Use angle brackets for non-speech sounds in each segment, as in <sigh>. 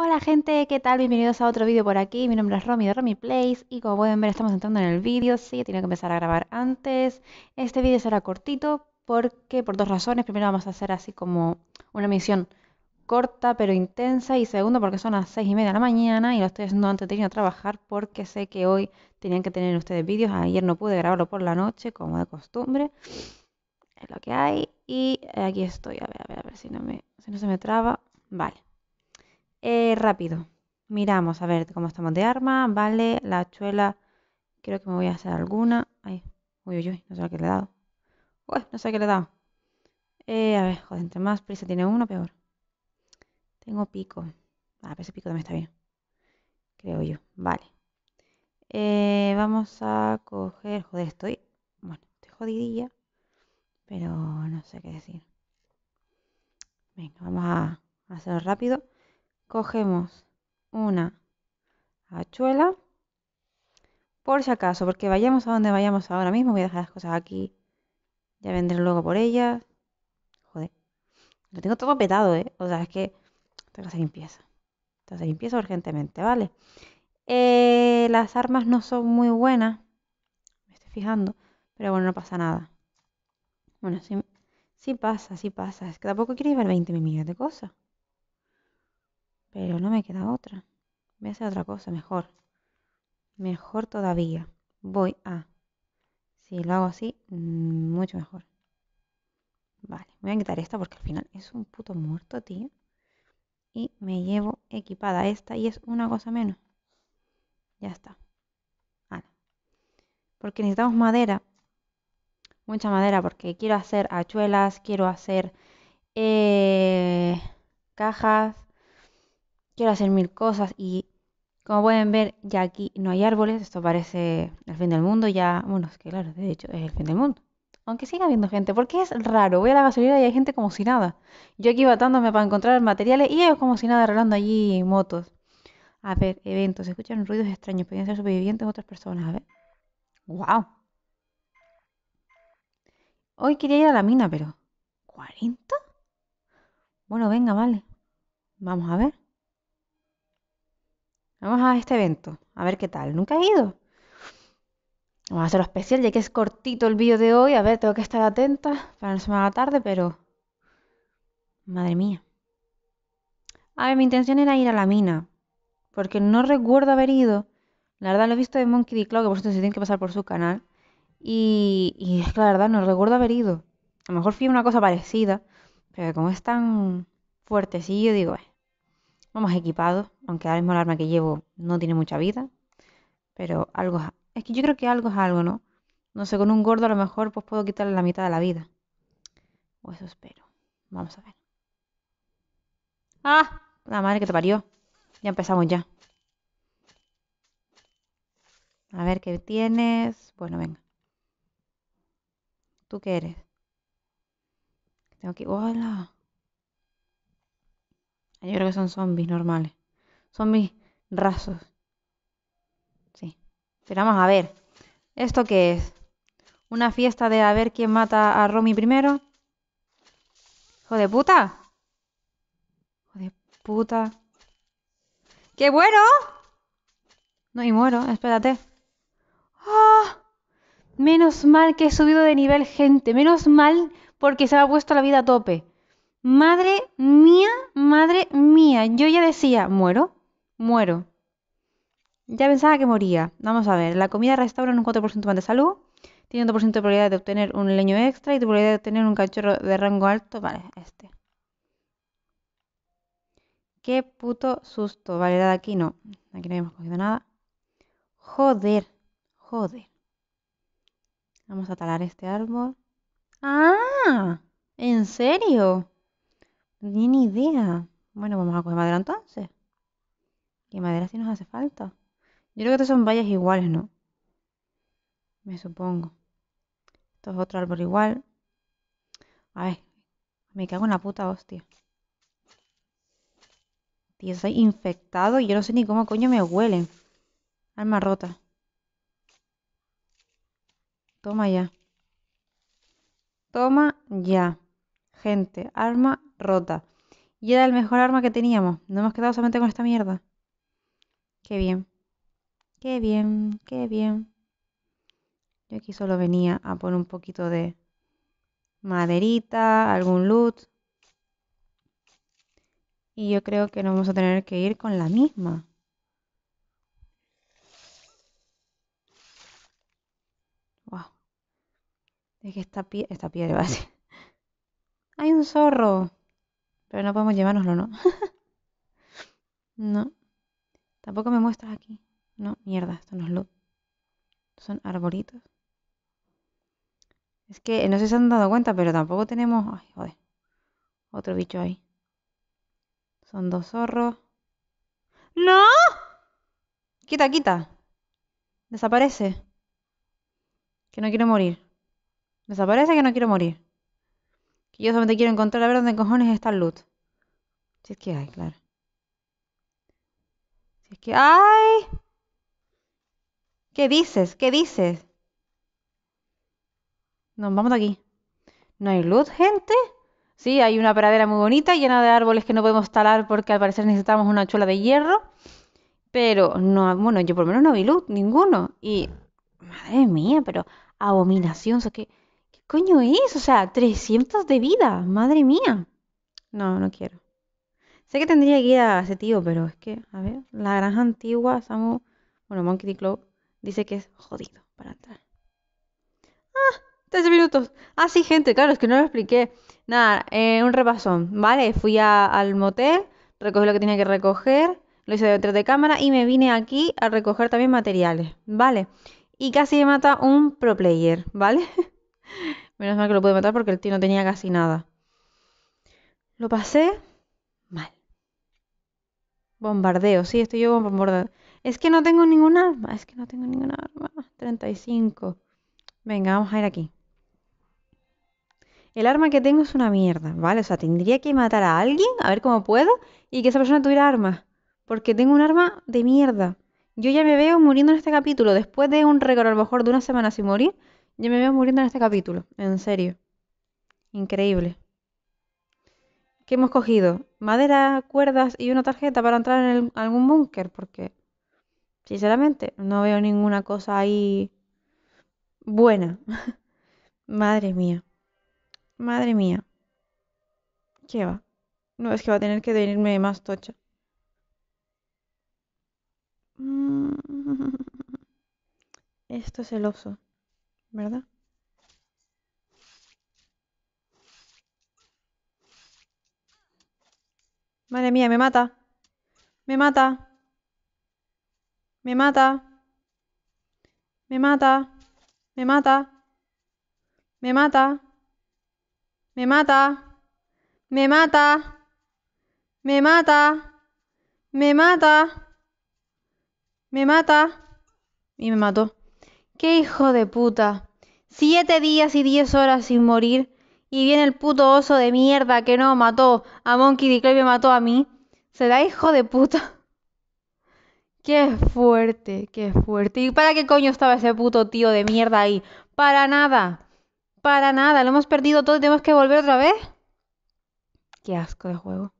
Hola gente, ¿qué tal? Bienvenidos a otro vídeo por aquí, mi nombre es Romy de Romy Place y como pueden ver estamos entrando en el vídeo, sí, tenía que empezar a grabar antes. Este vídeo será cortito porque por dos razones, primero vamos a hacer así como una misión corta pero intensa y segundo porque son las seis y media de la mañana y lo estoy haciendo antes de ir trabajar porque sé que hoy tenían que tener ustedes vídeos, ayer no pude grabarlo por la noche como de costumbre, es lo que hay y aquí estoy, a ver, a ver, a ver si no, si no se me traba, vale. Eh, rápido. Miramos a ver cómo estamos de arma. Vale, la chuela Creo que me voy a hacer alguna. Ay, uy, uy, uy, no sé qué le he dado. Uy, no sé a qué le he dado. Eh, a ver, joder, entre más prisa tiene uno, peor. Tengo pico. Ah, pero ese pico también está bien. Creo yo. Vale. Eh, vamos a coger. Joder, estoy. Bueno, estoy jodidilla. Pero no sé qué decir. Venga, vamos a hacerlo rápido cogemos una hachuela. Por si acaso, porque vayamos a donde vayamos ahora mismo, voy a dejar las cosas aquí. Ya vendré luego por ellas. Joder. Lo tengo todo petado, ¿eh? O sea, es que tengo que hacer limpieza. Tengo que limpieza urgentemente, ¿vale? Eh, las armas no son muy buenas. Me estoy fijando. Pero bueno, no pasa nada. Bueno, sí, pasa, sí pasa. Es que tampoco quiero ver 20 millones de cosas. Pero no me queda otra. Voy a hacer otra cosa mejor. Mejor todavía. Voy a... Si lo hago así, mm, mucho mejor. Vale, voy a quitar esta porque al final es un puto muerto, tío. Y me llevo equipada esta y es una cosa menos. Ya está. vale Porque necesitamos madera. Mucha madera porque quiero hacer hachuelas, quiero hacer eh, cajas, quiero hacer mil cosas y como pueden ver ya aquí no hay árboles, esto parece el fin del mundo, ya, bueno, es que claro, de hecho es el fin del mundo. Aunque siga habiendo gente, porque es raro, voy a la gasolina y hay gente como si nada. Yo aquí batándome para encontrar materiales y ellos como si nada arreglando allí motos. A ver, eventos, se escuchan ruidos extraños, pueden ser supervivientes otras personas, a ver. ¡Wow! Hoy quería ir a la mina, pero... ¿40? Bueno, venga, vale. Vamos a ver. Vamos a este evento, a ver qué tal. Nunca he ido. Vamos a hacerlo especial, ya que es cortito el vídeo de hoy. A ver, tengo que estar atenta para no se me haga tarde, pero... Madre mía. A ver, mi intención era ir a la mina, porque no recuerdo haber ido. La verdad lo he visto de Monkey D. Claw, que por supuesto se tiene que pasar por su canal. Y, es la verdad no recuerdo haber ido. A lo mejor fui a una cosa parecida, pero como es tan fuertecillo, digo, vamos equipados aunque ahora mismo el arma que llevo no tiene mucha vida, pero algo es, que yo creo que algo es algo, ¿no? No sé, con un gordo a lo mejor pues puedo quitarle la mitad de la vida. O eso espero. Vamos a ver. ¡Ah! La madre que te parió. Ya empezamos ya. A ver qué tienes. Bueno, venga. ¿Tú qué eres? Tengo que... ¡Hola! Yo creo que son zombies normales son mis rasos. Sí, vamos a ver. ¿Esto qué es? ¿Una fiesta de a ver quién mata a Romy primero? ¡Hijo de puta! ¡Hijo de puta! ¡Qué bueno! No, y muero, espérate. ¡Ah! Menos mal que he subido de nivel, gente. Menos mal porque se me ha puesto la vida a tope. Madre mía, madre mía. Yo ya decía, muero, muero. Ya pensaba que moría. Vamos a ver, la comida restaura un 4% más de salud, tiene un 2% de probabilidad de obtener un leño extra y de probabilidad de obtener un cachorro de rango alto. Vale, este. Qué puto susto. Vale, de aquí no. Aquí no habíamos cogido nada. Joder, joder. Vamos a talar este árbol. ¡Ah! ¿En serio? Ni ni idea. Bueno, vamos a coger madera entonces. ¿Qué madera si nos hace falta? Yo creo que estos son vallas iguales, ¿no? Me supongo. Esto es otro árbol igual. A ver, me cago en la puta hostia. Tío, soy infectado y yo no sé ni cómo coño me huelen. Alma rota. Toma ya. Toma ya. Gente, arma rota. Y era el mejor arma que teníamos. No hemos quedado solamente con esta mierda. Qué bien. Qué bien, qué bien. Yo aquí solo venía a poner un poquito de maderita, algún loot. Y yo creo que no vamos a tener que ir con la misma. Wow. Es que esta, pie esta piedra va <laughs> Hay un zorro. Pero no podemos llevárnoslo, ¿no? <laughs> no. Tampoco me muestras aquí. No, mierda, esto no es loot. Son arbolitos. Es que no sé si se han dado cuenta, pero tampoco tenemos... Ay, joder. Otro bicho ahí. Son dos zorros. ¡No! Quita, quita. Desaparece. Que no quiero morir. Desaparece que no quiero morir. Que yo solamente quiero encontrar a ver dónde cojones está el loot. Si es que hay, claro es que, ¡ay! ¿Qué dices? ¿Qué dices? Nos vamos de aquí. ¿No hay luz, gente? Sí, hay una pradera muy bonita llena de árboles que no podemos talar porque al parecer necesitamos una chula de hierro. Pero, no, bueno, yo por lo menos no vi luz, ninguno. Y, madre mía, pero abominación, o sea, ¿qué coño es? O sea, 300 de vida, madre mía. No, no quiero. Sé que tendría que ir a ese tío, pero es que, a ver, la granja antigua, Samu, bueno, Monkey D. Club, dice que es jodido para entrar. ¡Ah! 13 minutos. Ah, sí, gente, claro, es que no lo expliqué. Nada, eh, un repasón, ¿vale? Fui al motel, recogí lo que tenía que recoger, lo hice dentro de cámara y me vine aquí a recoger también materiales, ¿vale? Y casi me mata un pro player, ¿vale? <laughs> Menos mal que lo pude matar porque el tío no tenía casi nada. Lo pasé, Bombardeo, sí, estoy yo bombardeo. Es que no tengo ningún arma, es que no tengo ninguna arma. 35. Venga, vamos a ir aquí. El arma que tengo es una mierda, ¿vale? O sea, tendría que matar a alguien, a ver cómo puedo, y que esa persona tuviera armas. Porque tengo un arma de mierda. Yo ya me veo muriendo en este capítulo. Después de un récord, a lo mejor de una semana sin morir, Ya me veo muriendo en este capítulo. En serio. Increíble. ¿Qué hemos cogido? Madera, cuerdas y una tarjeta para entrar en algún búnker, porque sinceramente no veo ninguna cosa ahí buena. <laughs> Madre mía. Madre mía. ¿Qué va? No, es que va a tener que venirme más tocha. Mm. <laughs> Esto es el oso, ¿verdad? Madre mía, me mata. Me mata. Me mata. Me mata. Me mata. Me mata. Me mata. Me mata. Me mata. Me mata. Me mata. Y me mató. ¡Qué hijo de puta! Siete días y diez horas sin morir y viene el puto oso de mierda que no mató a Monkey D. Clay, me mató a mí. ¿Será hijo de puta? <laughs> Qué fuerte, qué fuerte. ¿Y para qué coño estaba ese puto tío de mierda ahí? Para nada. Para nada. Lo hemos perdido todo y tenemos que volver otra vez. Qué asco de juego.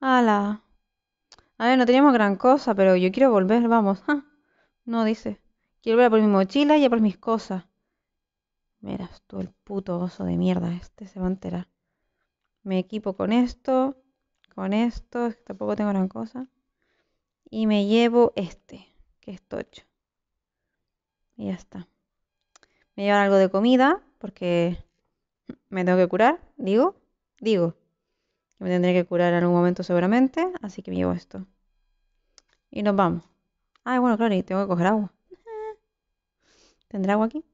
¡Hala! <laughs> A ver, no teníamos gran cosa, pero yo quiero volver, vamos. <laughs> No dice. Quiero volver por mi mochila y a por mis cosas. Mira, tú el puto oso de mierda, este se va a enterar. Me equipo con esto, con esto, que tampoco tengo gran cosa. Y me llevo este, que es tocho. Y ya está. Me llevan algo de comida, porque me tengo que curar, digo, digo. me tendré que curar en algún momento seguramente, así que me llevo esto. Y nos vamos. Ay, ah, bueno, claro, y tengo que coger agua. <laughs> ¿Tendrá agua aquí?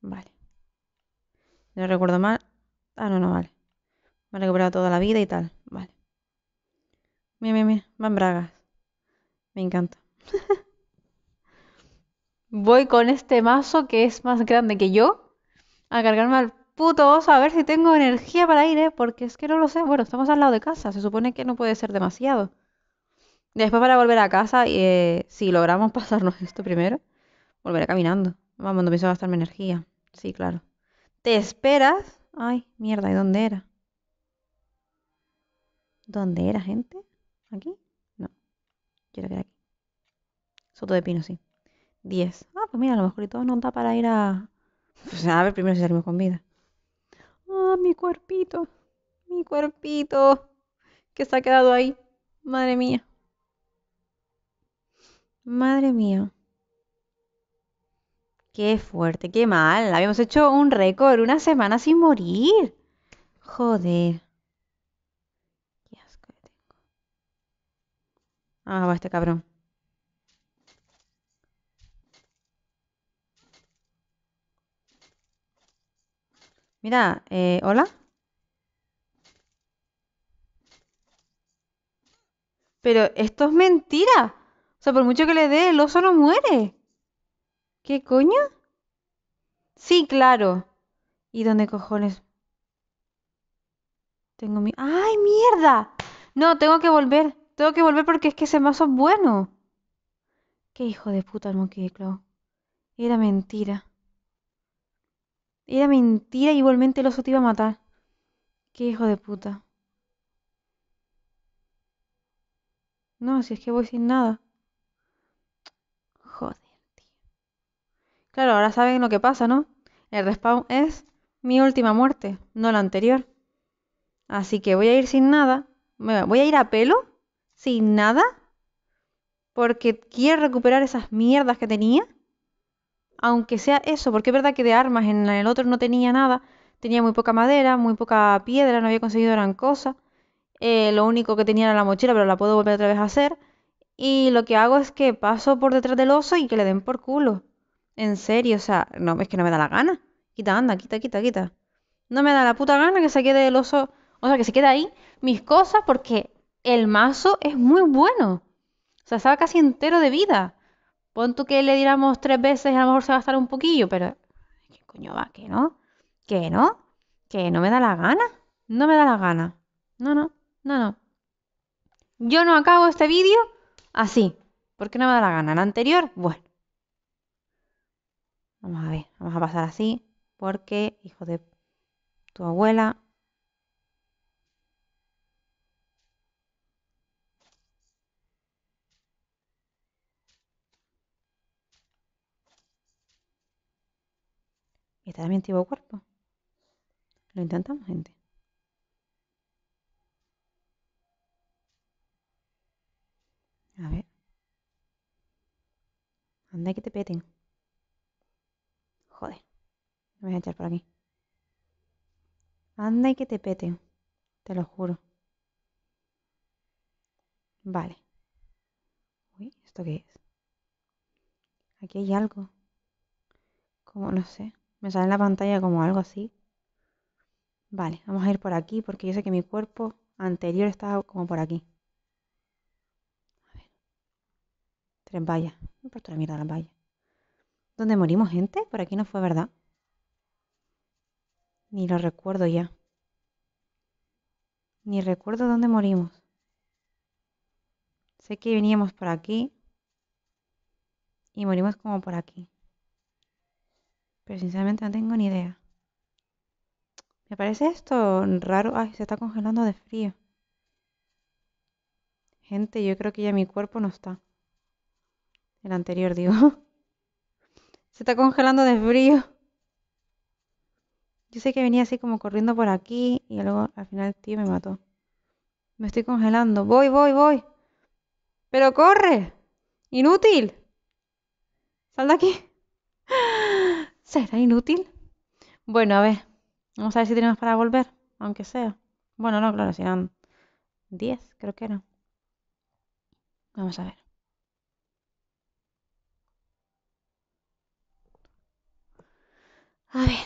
Vale. No recuerdo mal. Ah, no, no, vale. Me ha recuperado toda la vida y tal. Vale. Mira, mira, mira. Van bragas. Me encanta. <laughs> Voy con este mazo que es más grande que yo a cargarme al puto oso a ver si tengo energía para ir, ¿eh? Porque es que no lo sé. Bueno, estamos al lado de casa. Se supone que no puede ser demasiado. Después para volver a casa, Y eh, si logramos <laughs> pasarnos esto primero, volveré caminando. Vamos, no pienso gastarme energía. Sí, claro. Te esperas. Ay, mierda, ¿y dónde era? ¿Dónde era, gente? ¿Aquí? No. Quiero que aquí. Soto de pino, sí. 10. Ah, pues mira, a lo mejor y todo no da para ir a. <laughs> Pues a ver primero si salimos con vida. Ah, mi cuerpito. Mi cuerpito. Que se ha quedado ahí. Madre mía. Madre mía. Qué fuerte, qué mal. Habíamos hecho un récord, una semana sin morir. Joder. Qué asco tengo. Ah, va este cabrón. Mira, eh, hola. Pero esto es mentira. O sea, por mucho que le dé, el oso no muere. ¿Qué coño? Sí, claro. ¿Y dónde cojones? Tengo mi... ¡Ay, mierda! No, tengo que volver. Tengo que volver porque es que ese mazo es bueno. Qué hijo de puta el Monkey Claw. Era mentira. Era mentira y igualmente el oso te iba a matar. Qué hijo de puta. No, si es que voy sin nada. Claro, ahora saben lo que pasa, ¿no? El respawn es mi última muerte, no la anterior. Así que voy a ir sin nada. Voy a ir a pelo, sin nada, porque quiero recuperar esas mierdas que tenía. Aunque sea eso, porque es verdad que de armas en el otro no tenía nada. Tenía muy poca madera, muy poca piedra, no había conseguido gran cosa. Eh, lo único que tenía era la mochila, pero la puedo volver otra vez a hacer. Y lo que hago es que paso por detrás del oso y que le den por culo. En serio, o sea, no, es que no me da la gana. Quita, anda, quita, quita, quita. No me da la puta gana que se quede el oso, o sea, que se quede ahí mis cosas porque el mazo es muy bueno. O sea, estaba casi entero de vida. Pon tú que le diéramos tres veces y a lo mejor se va a estar un poquillo, pero... ¿Qué coño va? ¿Que no? ¿Que no? ¿Que no me da la gana? No me da la gana. No, no, no, no. Yo no acabo este vídeo así, porque no me da la gana. La anterior, bueno. Vamos a ver, vamos a pasar así, porque hijo de tu abuela. está también tipo cuerpo. Lo intentamos, gente. A ver. Anda que te peten. Joder, me voy a echar por aquí. Anda y que te pete, te lo juro. Vale. Uy, ¿esto qué es? Aquí hay algo. Como, no sé. Me sale en la pantalla como algo así. Vale, vamos a ir por aquí porque yo sé que mi cuerpo anterior estaba como por aquí. A ver. Tres vallas. Me he la mierda las vallas. ¿Dónde morimos, gente? Por aquí no fue, ¿verdad? Ni lo recuerdo ya. Ni recuerdo dónde morimos. Sé que veníamos por aquí. Y morimos como por aquí. Pero sinceramente no tengo ni idea. Me parece esto raro. Ay, se está congelando de frío. Gente, yo creo que ya mi cuerpo no está. El anterior, <laughs> digo. Se está congelando de frío. Yo sé que venía así como corriendo por aquí y luego al final el tío me mató. Me estoy congelando. Voy, voy, voy. Pero corre. Inútil. Sal de aquí. <gasps> ¿Será inútil? Bueno, a ver. Vamos a ver si tenemos para volver, aunque sea. Bueno, no, claro, serán 10, creo que era. Vamos a ver. A ver,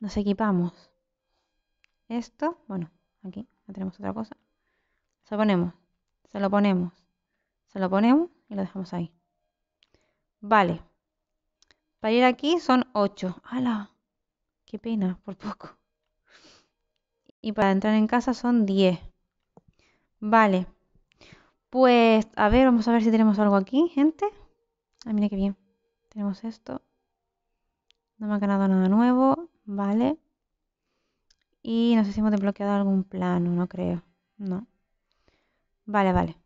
nos equipamos. Esto, bueno, aquí tenemos otra cosa. Se lo ponemos, se lo ponemos, se lo ponemos y lo dejamos ahí. Vale. Para ir aquí son 8. ¡Hala! ¡Qué pena! Por poco. Y para entrar en casa son 10. Vale. Pues, a ver, vamos a ver si tenemos algo aquí, gente. Ah, mira qué bien. Tenemos esto. No me ha ganado nada nuevo, ¿vale? Y no sé si hemos desbloqueado algún plano, no creo. No. Vale, vale.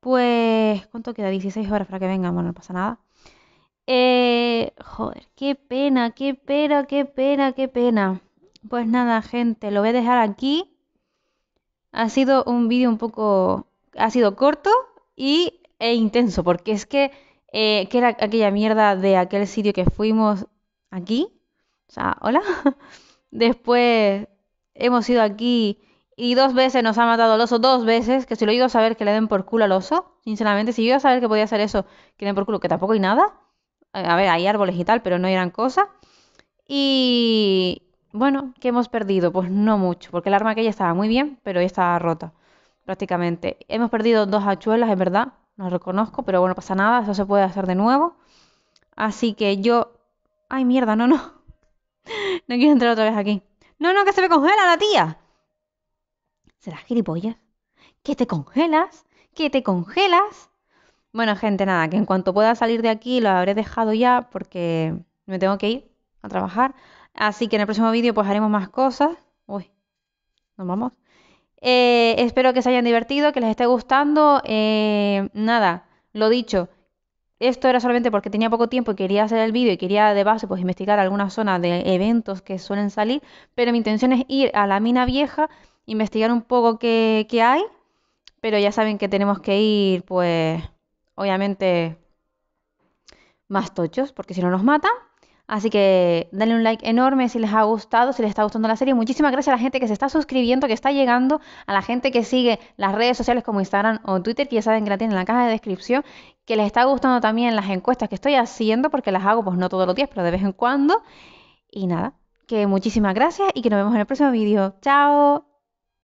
Pues, ¿cuánto queda? 16 horas para que vengamos, Bueno, no pasa nada. Eh, joder, qué pena, qué pena, qué pena, qué pena. Pues nada, gente, lo voy a dejar aquí. Ha sido un vídeo un poco... Ha sido corto y, e intenso, porque es que, eh, que era aquella mierda de aquel sitio que fuimos aquí, o sea, hola. <laughs> Después hemos ido aquí y dos veces nos ha matado el oso, dos veces, que si lo iba a saber que le den por culo al oso, sinceramente, si yo iba a saber que podía hacer eso, que le den por culo, que tampoco hay nada. Eh, a ver, hay árboles y tal, pero no eran cosas. Y bueno, ¿qué hemos perdido? Pues no mucho, porque el arma aquella estaba muy bien, pero ya estaba rota, prácticamente. Hemos perdido dos hachuelas, en verdad, no reconozco, pero bueno, pasa nada, eso se puede hacer de nuevo. Así que yo Ay, mierda, no, no. No quiero entrar otra vez aquí. No, no, que se me congela la tía. ¿Serás gilipollas? ¿Que te congelas? ¿Que te congelas? Bueno, gente, nada, que en cuanto pueda salir de aquí lo habré dejado ya porque me tengo que ir a trabajar. Así que en el próximo vídeo pues haremos más cosas. Uy, nos vamos. Eh, espero que se hayan divertido, que les esté gustando. Eh, nada, lo dicho. Esto era solamente porque tenía poco tiempo y quería hacer el vídeo y quería de base pues investigar alguna zona de eventos que suelen salir, pero mi intención es ir a la mina vieja, investigar un poco qué, qué hay, pero ya saben que tenemos que ir pues obviamente más tochos porque si no nos matan. Así que denle un like enorme si les ha gustado, si les está gustando la serie. Muchísimas gracias a la gente que se está suscribiendo, que está llegando, a la gente que sigue las redes sociales como Instagram o Twitter, que ya saben que la tienen en la caja de descripción, que les está gustando también las encuestas que estoy haciendo, porque las hago pues no todos los días, pero de vez en cuando. Y nada, que muchísimas gracias y que nos vemos en el próximo vídeo. ¡Chao!